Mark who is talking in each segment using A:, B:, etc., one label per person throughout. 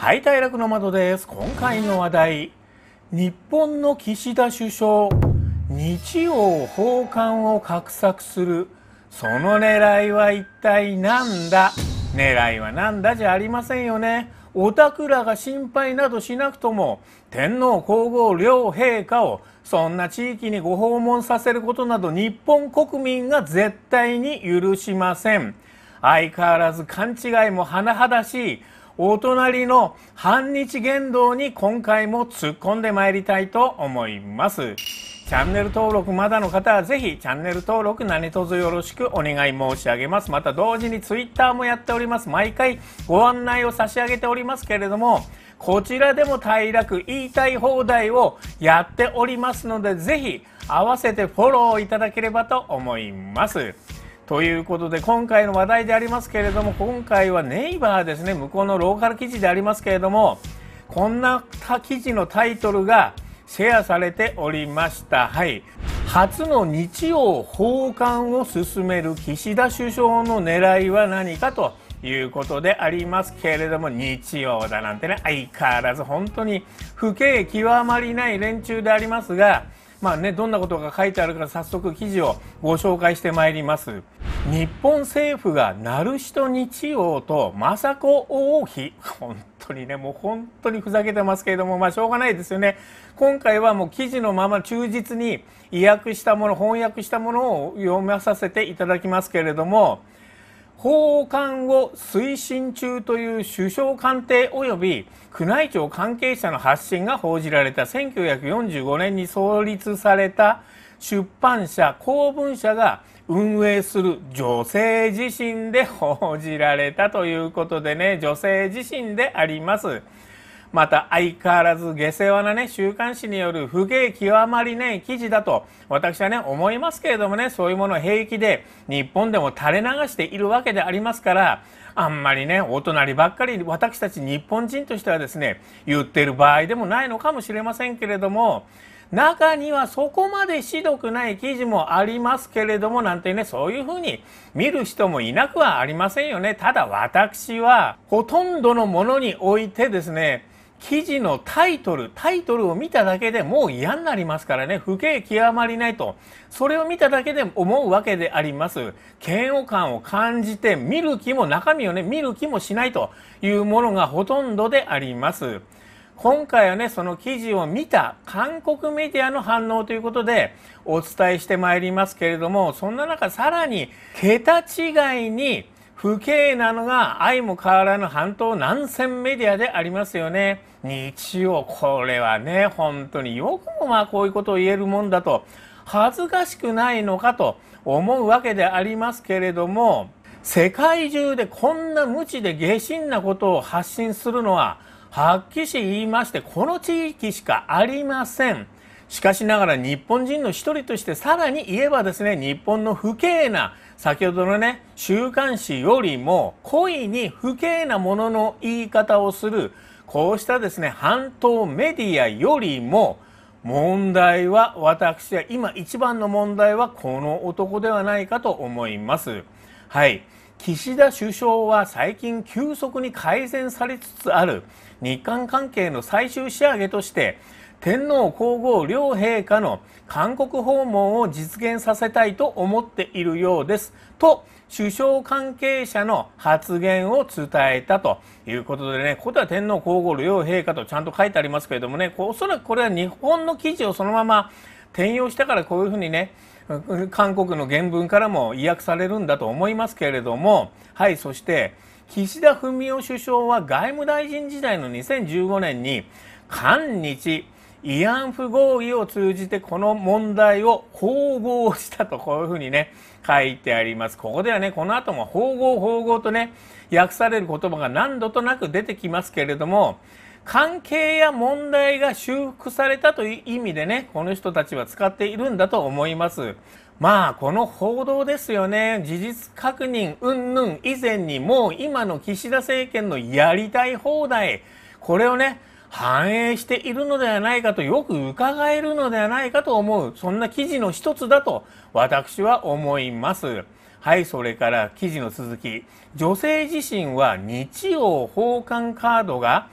A: はい、大楽の窓です。今回の話題、日本の岸田首相、日曜訪韓を画策する、その狙いは一体なんだ狙いはなんだじゃありませんよね。おたくらが心配などしなくとも天皇皇后両陛下をそんな地域にご訪問させることなど日本国民が絶対に許しません相変わらず勘違いも甚だしいお隣の反日言動に今回も突っ込んでまいりたいと思います。チャンネル登録まだの方はぜひチャンネル登録何卒よろしくお願い申し上げます。また同時に Twitter もやっております。毎回ご案内を差し上げておりますけれども、こちらでも快楽言いたい放題をやっておりますので、ぜひ合わせてフォローいただければと思います。ということで今回の話題でありますけれども今回はネイバーですね向こうのローカル記事でありますけれどもこんな記事のタイトルがシェアされておりましたはい初の日曜訪韓を進める岸田首相の狙いは何かということでありますけれども日曜だなんてね相変わらず本当に不景極まりない連中でありますがまあね、どんなことが書いてあるか早速記事をご紹介してまいります。日本政府が鳴人日曜と雅子王妃本当にねもう本当にふざけてますけれどもまあしょうがないですよね今回はもう記事のまま忠実に意訳したもの翻訳したものを読まさせていただきますけれども奉還を推進中という首相官邸及び宮内庁関係者の発信が報じられた1945年に創立された出版社公文社が運営する女性自身で報じられたということでね、女性自身であります。また相変わらず下世話なね、週刊誌による不景極まりない記事だと、私はね、思いますけれどもね、そういうものを平気で日本でも垂れ流しているわけでありますから、あんまりね、お隣ばっかり私たち日本人としてはですね、言ってる場合でもないのかもしれませんけれども、中にはそこまでひどくない記事もありますけれどもなんてねそういうふうに見る人もいなくはありませんよねただ私はほとんどのものにおいてですね記事のタイトル、タイトルを見ただけでもう嫌になりますからね、不景極まりないと、それを見ただけで思うわけであります。嫌悪感を感じて見る気も中身をね、見る気もしないというものがほとんどであります。今回はね、その記事を見た韓国メディアの反応ということでお伝えしてまいりますけれども、そんな中さらに桁違いに不敬なのが愛も変わらぬ半島南線メディアでありますよね。日曜、これはね、本当によくもまあこういうことを言えるもんだと、恥ずかしくないのかと思うわけでありますけれども、世界中でこんな無知で下心なことを発信するのははっきし言いましてこの地域しかありません。しかしながら日本人の一人としてさらに言えばですね、日本の不敬な、先ほどのね、週刊誌よりも故意に不敬なものの言い方をする、こうしたですね、半島メディアよりも、問題は、私は今一番の問題はこの男ではないかと思います。はい。岸田首相は最近急速に改善されつつある。日韓関係の最終仕上げとして、天皇皇后両陛下の韓国訪問を実現させたいと思っているようですと首相関係者の発言を伝えたということでね、ここは天皇皇后両陛下とちゃんと書いてありますけれどもね、おそらくこれは日本の記事をそのまま転用したからこういうふうにね、韓国の原文からも意訳されるんだと思いますけれども、はい、そして、岸田文雄首相は外務大臣時代の2015年に韓日慰安婦合意を通じてこの問題を縫合したとこういうふうにね書いてありますここではねこの後も縫合縫合とね訳される言葉が何度となく出てきますけれども関係や問題が修復されたという意味でねこの人たちは使っているんだと思いますまあこの報道ですよね、事実確認云々以前にもう今の岸田政権のやりたい放題、これをね、反映しているのではないかとよく伺えるのではないかと思う、そんな記事の一つだと私は思います。はい、それから記事の続き。女性自身は日曜奉還カードが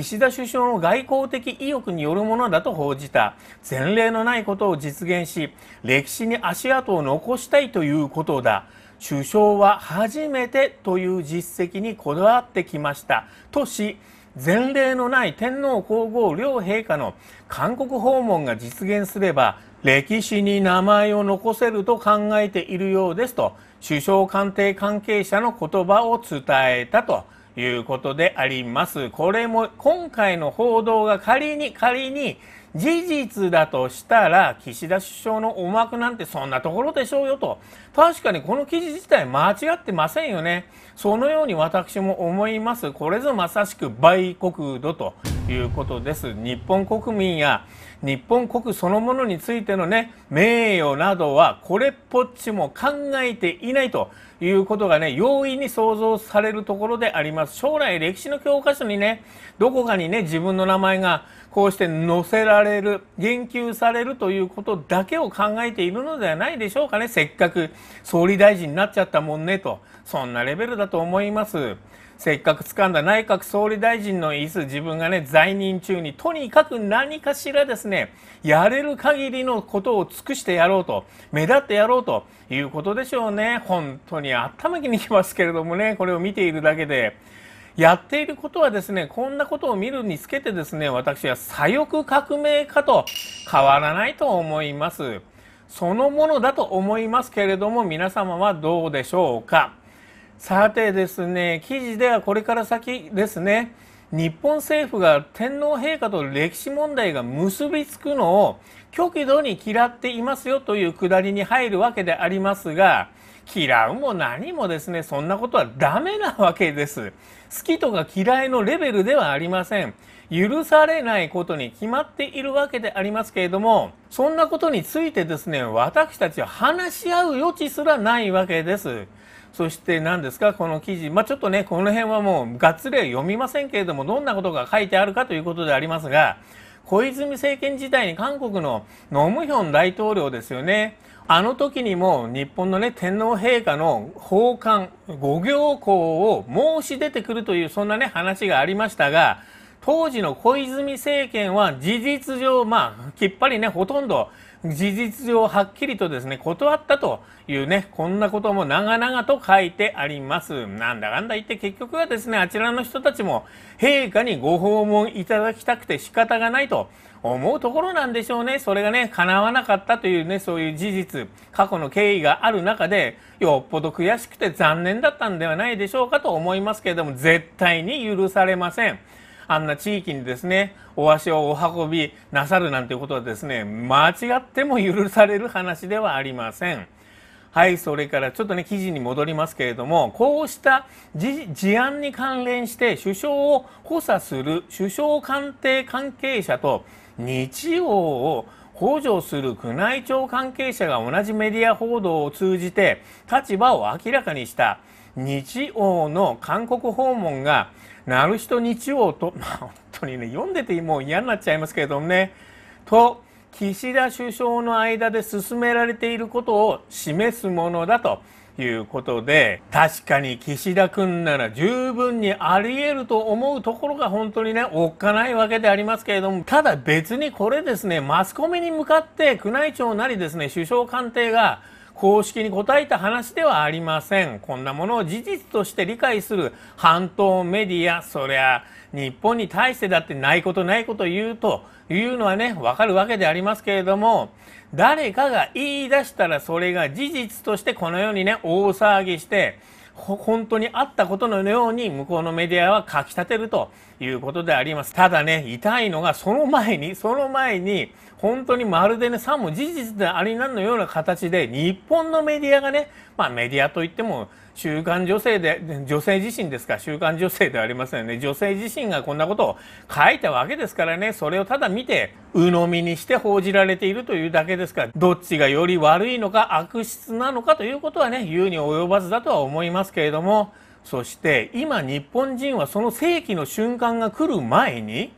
A: 岸田首相の外交的意欲によるものだと報じた前例のないことを実現し歴史に足跡を残したいということだ首相は初めてという実績にこだわってきましたとし前例のない天皇皇后両陛下の韓国訪問が実現すれば歴史に名前を残せると考えているようですと首相官邸関係者の言葉を伝えたと。いうことであります。これも今回の報道が仮に仮に事実だとしたら岸田首相の思惑なんてそんなところでしょうよと確かにこの記事自体間違ってませんよねそのように私も思いますこれぞまさしく売国度ということです日本国民や日本国そのものについてのね、名誉などはこれっぽっちも考えていないということがね、容易に想像されるところであります。将来歴史の教科書にね、どこかにね、自分の名前がこうして載せられる、言及されるということだけを考えているのではないでしょうかね。せっかく総理大臣になっちゃったもんねと。そんなレベルだと思います。せっかく掴んだ内閣総理大臣の椅子、自分がね、在任中に、とにかく何かしらですね、やれる限りのことを尽くしてやろうと、目立ってやろうということでしょうね。本当に頭きにきますけれどもね、これを見ているだけで。やっていることはですね、こんなことを見るにつけてですね、私は左翼革命家と変わらないと思います。そのものだと思いますけれども、皆様はどうでしょうか。さてですね、記事ではこれから先ですね、日本政府が天皇陛下と歴史問題が結びつくのを極度に嫌っていますよというくだりに入るわけでありますが、嫌うも何もですね、そんなことはダメなわけです。好きとか嫌いのレベルではありません。許されないことに決まっているわけでありますけれども、そんなことについてですね、私たちは話し合う余地すらないわけです。そして何ですかこの記事、まあ、ちょっとねこの辺はもうがっつり読みませんけれどもどんなことが書いてあるかということでありますが小泉政権時代に韓国のノ・ムヒョン大統領ですよねあの時にも日本の、ね、天皇陛下の訪韓御行幸を申し出てくるというそんな、ね、話がありましたが当時の小泉政権は事実上、まあ、きっぱりねほとんど事実上はっきりとですね、断ったというね、こんなことも長々と書いてあります。なんだかんだ言って結局はですね、あちらの人たちも陛下にご訪問いただきたくて仕方がないと思うところなんでしょうね。それがね、叶わなかったというね、そういう事実、過去の経緯がある中で、よっぽど悔しくて残念だったんではないでしょうかと思いますけれども、絶対に許されません。あんな地域にですね、お足をお運びなさるなんていうことはですね、間違っても許される話ではありません。はい、それからちょっとね、記事に戻りますけれども、こうした事案に関連して首相を補佐する首相官邸関係者と日曜を補助する宮内庁関係者が同じメディア報道を通じて立場を明らかにした日王の韓国訪問がなる人日曜と、まあ、本当にね、読んでてもう嫌になっちゃいますけれどもね、と、岸田首相の間で進められていることを示すものだということで、確かに岸田君なら十分にあり得ると思うところが本当にね、おっかないわけでありますけれども、ただ別にこれですね、マスコミに向かって宮内庁なりですね、首相官邸が、公式に答えた話ではありません。こんなものを事実として理解する半島メディア、そりゃ日本に対してだってないことないこと言うというのはね、わかるわけでありますけれども、誰かが言い出したらそれが事実としてこのようにね、大騒ぎして、本当にあったことのように向こうのメディアは書き立てるということであります。ただね、痛いのがその前に、その前に本当にまるでね、さも事実でありなんのような形で、日本のメディアがね、まあメディアといっても、週刊女性で、女性自身ですか、週刊女性ではありませんね。女性自身がこんなことを書いたわけですからね、それをただ見て、鵜呑みにして報じられているというだけですから、どっちがより悪いのか、悪質なのかということはね、言うに及ばずだとは思いますけれども、そして今日本人はその世紀の瞬間が来る前に、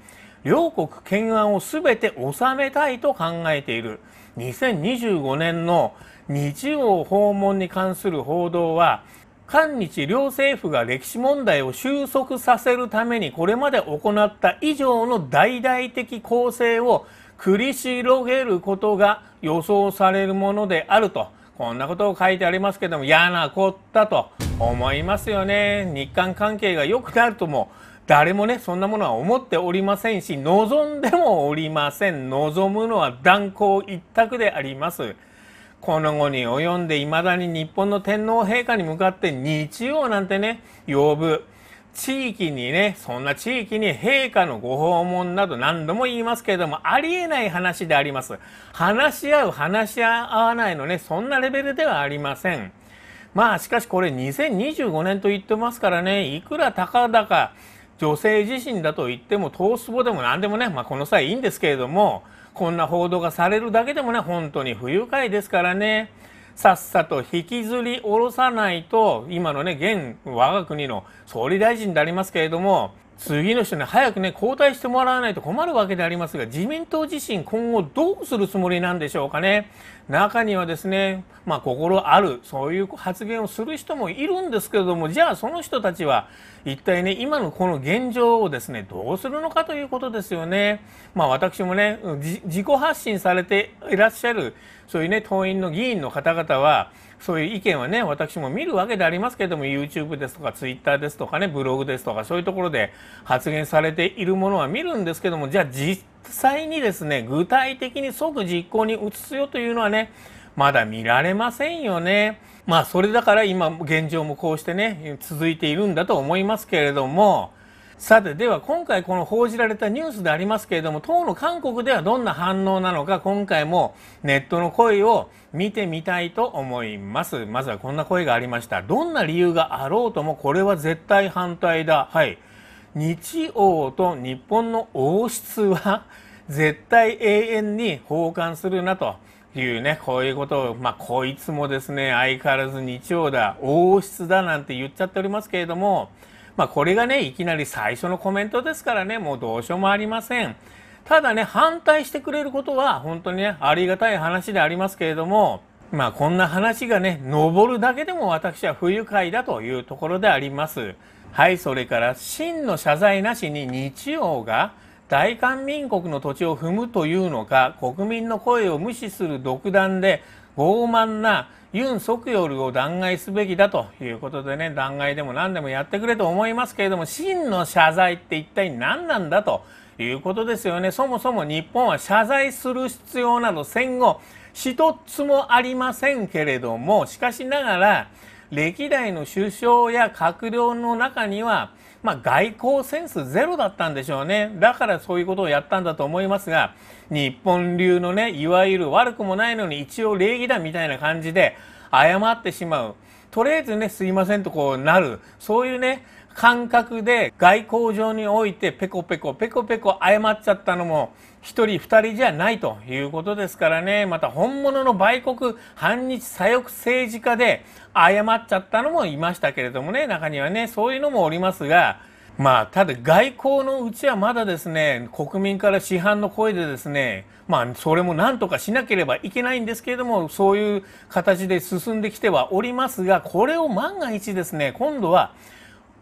A: 両国懸案を全て収めたいと考えている2025年の日曜訪問に関する報道は韓日両政府が歴史問題を収束させるためにこれまで行った以上の大々的攻勢を繰り広げることが予想されるものであるとこんなことを書いてありますけども嫌なこったと思いますよね日韓関係が良くなるとも誰もねそんなものは思っておりませんし望んでもおりません望むのは断行一択でありますこの後に及んでいまだに日本の天皇陛下に向かって日曜なんてね呼ぶ地域にねそんな地域に陛下のご訪問など何度も言いますけれどもありえない話であります話し合う話し合わないのねそんなレベルではありませんまあしかしこれ2025年と言ってますからねいくら高々女性自身だと言っても東スポでも何でもね、まあ、この際いいんですけれどもこんな報道がされるだけでもね本当に不愉快ですからねさっさと引きずり下ろさないと今のね現我が国の総理大臣でありますけれども次の人ね、早くね、交代してもらわないと困るわけでありますが、自民党自身、今後どうするつもりなんでしょうかね。中にはですね、まあ、心ある、そういう発言をする人もいるんですけれども、じゃあ、その人たちは、一体ね、今のこの現状をですね、どうするのかということですよね。まあ、私もね、自己発信されていらっしゃる、そういうね、党員の議員の方々は、そういう意見はね、私も見るわけでありますけれども、YouTube ですとか Twitter ですとかね、ブログですとか、そういうところで発言されているものは見るんですけども、じゃあ実際にですね、具体的に即実行に移すよというのはね、まだ見られませんよね。まあ、それだから今、現状もこうしてね、続いているんだと思いますけれども、さて、では今回この報じられたニュースでありますけれども、当の韓国ではどんな反応なのか、今回もネットの声を見てみたいと思います。まずはこんな声がありました。どんな理由があろうとも、これは絶対反対だ。はい。日王と日本の王室は、絶対永遠に奉還するなと。いうね、こういうことを、まあ、こいつもですね、相変わらず日曜だ、王室だなんて言っちゃっておりますけれども、まあ、これがね、いきなり最初のコメントですからね、もうどうしようもありません。ただね、反対してくれることは本当にね、ありがたい話でありますけれども、まあこんな話がね、登るだけでも私は不愉快だというところであります。はい、それから真の謝罪なしに日曜が大韓民国の土地を踏むというのか、国民の声を無視する独断で傲慢なユン・ソクヨルを弾劾すべきだということでね、弾劾でも何でもやってくれと思いますけれども、真の謝罪って一体何なんだということですよね。そもそも日本は謝罪する必要など戦後、一つもありませんけれども、しかしながら、歴代の首相や閣僚の中には、まあ、外交センスゼロだったんでしょうね。だからそういうことをやったんだと思いますが、日本流のね、いわゆる悪くもないのに一応礼儀だみたいな感じで謝ってしまう。とりあえずね、すいませんとこうなる。そういうね、感覚で外交上においてペコペコペコペコ謝っちゃったのも1人2人じゃないということですからね、また本物の売国、反日左翼政治家で謝っちゃったのもいましたけれどもね、中にはね、そういうのもおりますが、まあ、ただ外交のうちはまだですね、国民から批判の声でですね、まあ、それもなんとかしなければいけないんですけれども、そういう形で進んできてはおりますが、これを万が一ですね、今度は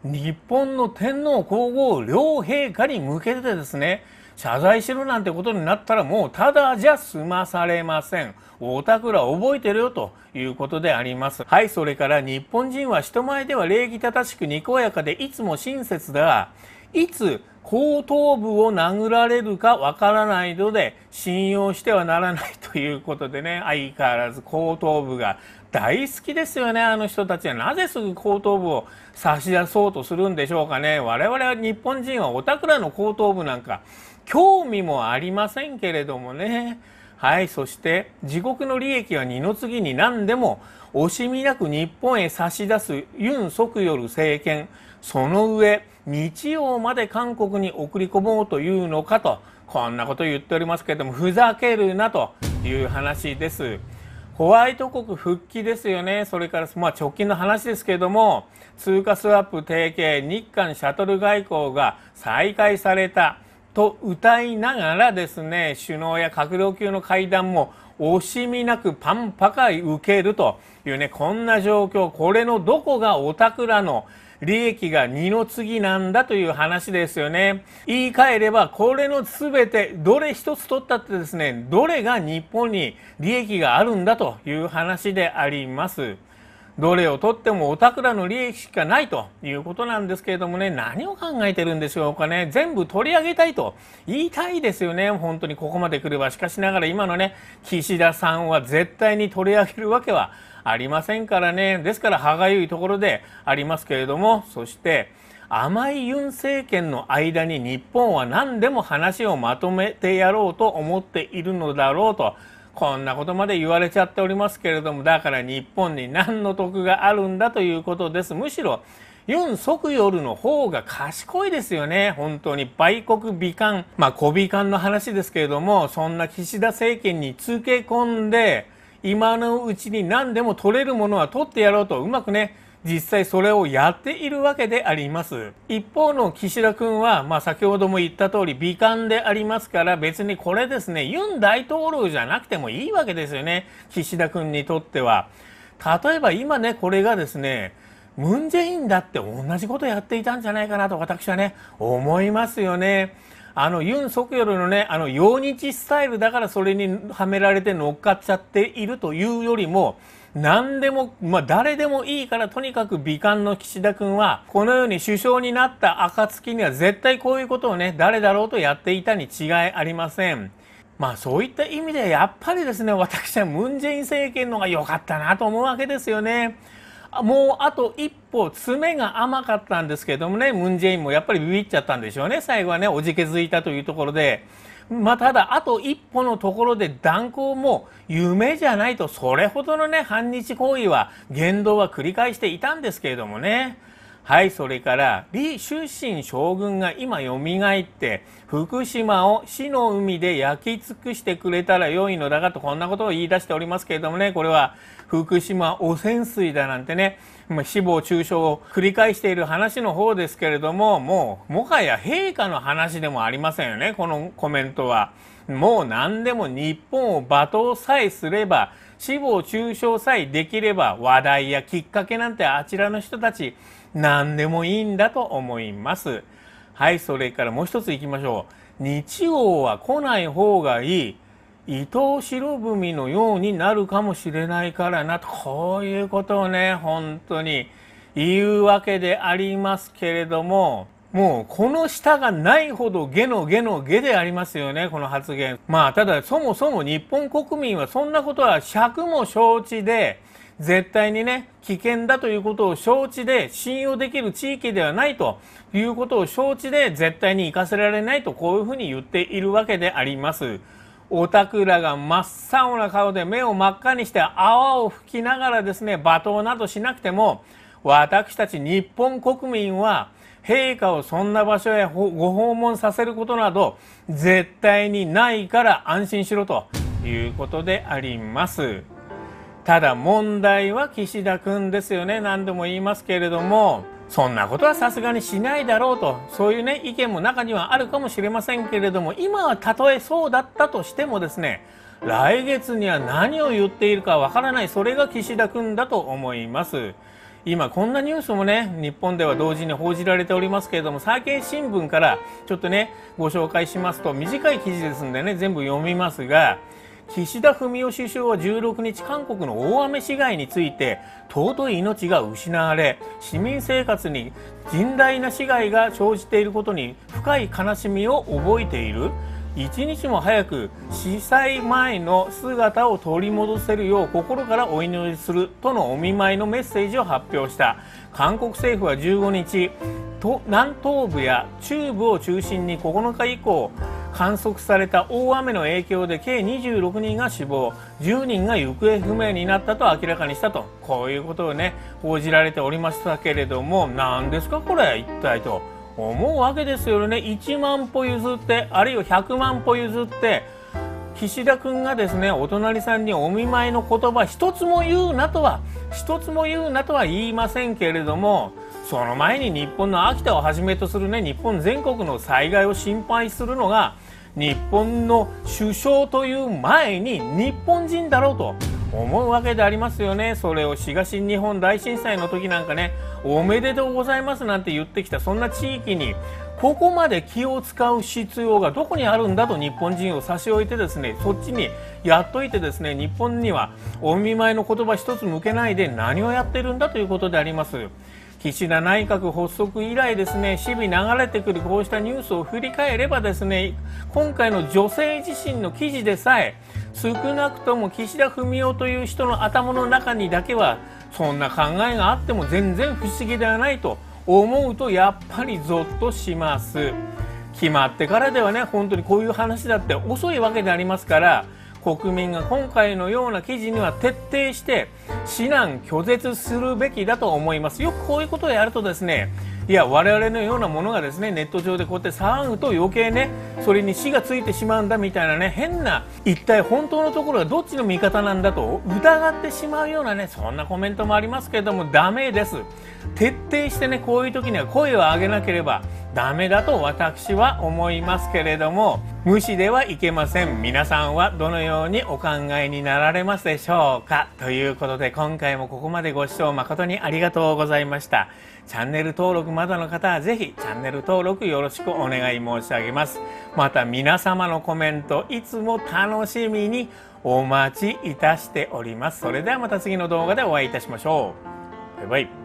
A: 日本の天皇皇后両陛下に向けてですね、謝罪しろなんてことになったらもうただじゃ済まされません。おたくら覚えてるよということであります。はい、それから日本人は人前では礼儀正しくにこやかでいつも親切だが、いつ後頭部を殴られるかわからないので信用してはならないということでね、相変わらず後頭部が大好きですよね、あの人たちは。なぜすぐ後頭部を差し出そうとするんでしょうかね。我々は日本人はおたくらの後頭部なんか興味もありませんけれどもね。はい、そして自国の利益は二の次に何でも惜しみなく日本へ差し出すユン・ソクヨル政権、その上、日曜まで韓国に送り込もうというのかと、こんなこと言っておりますけれども、ふざけるなという話です。ホワイト国復帰ですよね、それから、まあ、直近の話ですけれども、通貨スワップ提携、日韓シャトル外交が再開された。と歌いながらですね、首脳や閣僚級の会談も惜しみなくパンパカ受けるというね、こんな状況、これのどこがおたくらの利益が二の次なんだという話ですよね。言い換えれば、これの全て、どれ一つ取ったってですね、どれが日本に利益があるんだという話であります。どれをとってもおたくらの利益しかないということなんですけれどもね、何を考えてるんでしょうかね。全部取り上げたいと言いたいですよね。本当にここまで来れば。しかしながら今のね、岸田さんは絶対に取り上げるわけはありませんからね。ですから歯がゆいところでありますけれども、そして、甘いユン政権の間に日本は何でも話をまとめてやろうと思っているのだろうと。こんなことまで言われちゃっておりますけれどもだから日本に何の得があるんだということですむしろユン・ソクヨルの方が賢いですよね。本当に。売国美観。まあ、小美観の話ですけれども、そんな岸田政権につけ込んで、今のうちに何でも取れるものは取ってやろうと、うまくね、実際それをやっているわけであります。一方の岸田君は、まあ、先ほども言った通り美観でありますから別にこれですね、ユン大統領じゃなくてもいいわけですよね。岸田君にとっては。例えば今ね、これがですね、ムンジェインだって同じことやっていたんじゃないかなと私はね、思いますよね。あの、ユン・ソクヨルのね、あの、陽日スタイルだからそれにはめられて乗っかっちゃっているというよりも、何でも、まあ、誰でもいいから、とにかく美観の岸田君は、このように首相になった暁には絶対こういうことをね、誰だろうとやっていたに違いありません。まあそういった意味でやっぱりですね、私はムン・ジェイン政権のが良かったなと思うわけですよね。もうあと一歩、爪が甘かったんですけどもね、ムン・ジェインもやっぱりビビっちゃったんでしょうね、最後はね、おじけづいたというところで。まあ、ただ、あと一歩のところで断行も夢じゃないと、それほどのね、反日行為は、言動は繰り返していたんですけれどもね。はい、それから、李出身将軍が今蘇って、福島を死の海で焼き尽くしてくれたら良いのだがと、こんなことを言い出しておりますけれどもね、これは、福島汚染水だなんてね、死亡中傷を繰り返している話の方ですけれども、もう、もはや陛下の話でもありませんよね、このコメントは。もう何でも日本を罵倒さえすれば、死亡中傷さえできれば、話題やきっかけなんてあちらの人たち、何でもいいんだと思います。はい、それからもう一つ行きましょう。日曜は来ない方がいい。伊藤博文のようになるかもしれないからなとこういうことをね本当に言うわけでありますけれどももうこの下がないほどゲのゲのゲでありますよね、この発言。まあただそもそも日本国民はそんなことは尺も承知で、絶対にね、危険だということを承知で、信用できる地域ではないということを承知で、絶対に行かせられないとこういうふうに言っているわけであります。おたくらが真っ青な顔で目を真っ赤にして泡を吹きながらですね罵倒などしなくても私たち日本国民は陛下をそんな場所へご訪問させることなど絶対にないから安心しろということでありますただ問題は岸田君ですよね何度も言いますけれどもそんなことはさすがにしないだろうと、そういうね、意見も中にはあるかもしれませんけれども、今はたとえそうだったとしてもですね、来月には何を言っているかわからない、それが岸田君だと思います。今こんなニュースもね日本では同時に報じられておりますけれども最近新聞からちょっとねご紹介しますと短い記事ですんでね全部読みますが岸田文雄首相は16日韓国の大雨被害について尊い命が失われ市民生活に甚大な被害が生じていることに深い悲しみを覚えている一日も早く被災前の姿を取り戻せるよう心からお祈りするとのお見舞いのメッセージを発表した韓国政府は15日南東部や中部を中心に9日以降観測された大雨の影響で計26人が死亡10人が行方不明になったと明らかにしたとこういうことをね報じられておりましたけれども何ですかこれ一体と思うわけですよね1万歩譲ってあるいは100万歩譲って岸田君がですねお隣さんにお見舞いの言葉一つも言うなとは一つも言うなとは言いませんけれどもその前に日本の秋田をはじめとする、ね、日本全国の災害を心配するのが日本の首相という前に日本人だろうと思うわけでありますよね、それを東日本大震災の時なんかねおめでとうございますなんて言ってきたそんな地域にここまで気を使う必要がどこにあるんだと日本人を差し置いてですねそっちにやっといてですね日本にはお見舞いの言葉一つ向けないで何をやってるんだということであります。岸田内閣発足以来ですね日々流れてくるこうしたニュースを振り返ればですね今回の女性自身の記事でさえ少なくとも岸田文雄という人の頭の中にだけはそんな考えがあっても全然不思議ではないと思うとやっぱりゾッとします決まってからではね本当にこういう話だって遅いわけでありますから国民が今回のような記事には徹底して指南拒絶するべきだと思いますよくこういうことをやるとですねいや我々のようなものがですねネット上でこうやって騒ぐと余計ねそれに死がついてしまうんだみたいなね変な一体本当のところがどっちの味方なんだと疑ってしまうようなねそんなコメントもありますけれどもダメです徹底してねこういう時には声を上げなければダメだと私は思いますけれども無視ではいけません皆さんはどのようにお考えになられますでしょうかということで今回もここまでご視聴誠にありがとうございましたチャンネル登録まだの方は是非チャンネル登録よろしくお願い申し上げますまた皆様のコメントいつも楽しみにお待ちいたしておりますそれではまた次の動画でお会いいたしましょうバイバイ